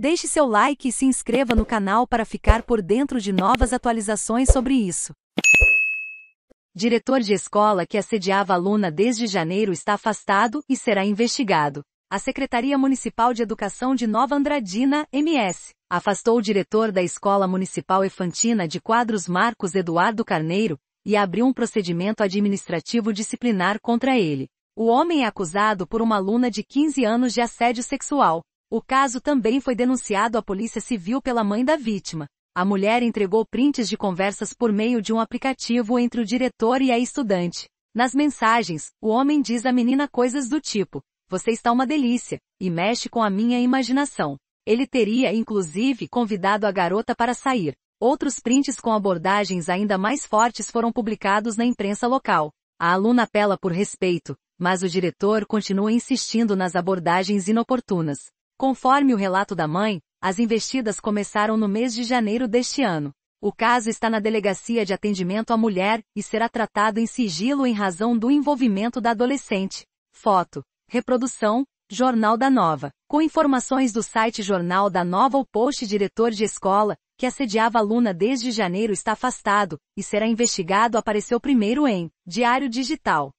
Deixe seu like e se inscreva no canal para ficar por dentro de novas atualizações sobre isso. Diretor de escola que assediava aluna desde janeiro está afastado e será investigado. A Secretaria Municipal de Educação de Nova Andradina, MS, afastou o diretor da Escola Municipal Efantina de Quadros Marcos Eduardo Carneiro e abriu um procedimento administrativo disciplinar contra ele. O homem é acusado por uma aluna de 15 anos de assédio sexual, o caso também foi denunciado à Polícia Civil pela mãe da vítima. A mulher entregou prints de conversas por meio de um aplicativo entre o diretor e a estudante. Nas mensagens, o homem diz à menina coisas do tipo: Você está uma delícia, e mexe com a minha imaginação. Ele teria, inclusive, convidado a garota para sair. Outros prints com abordagens ainda mais fortes foram publicados na imprensa local. A aluna apela por respeito, mas o diretor continua insistindo nas abordagens inoportunas. Conforme o relato da mãe, as investidas começaram no mês de janeiro deste ano. O caso está na Delegacia de Atendimento à Mulher e será tratado em sigilo em razão do envolvimento da adolescente. Foto. Reprodução. Jornal da Nova. Com informações do site Jornal da Nova, o post diretor de escola, que assediava aluna desde janeiro, está afastado e será investigado. Apareceu primeiro em Diário Digital.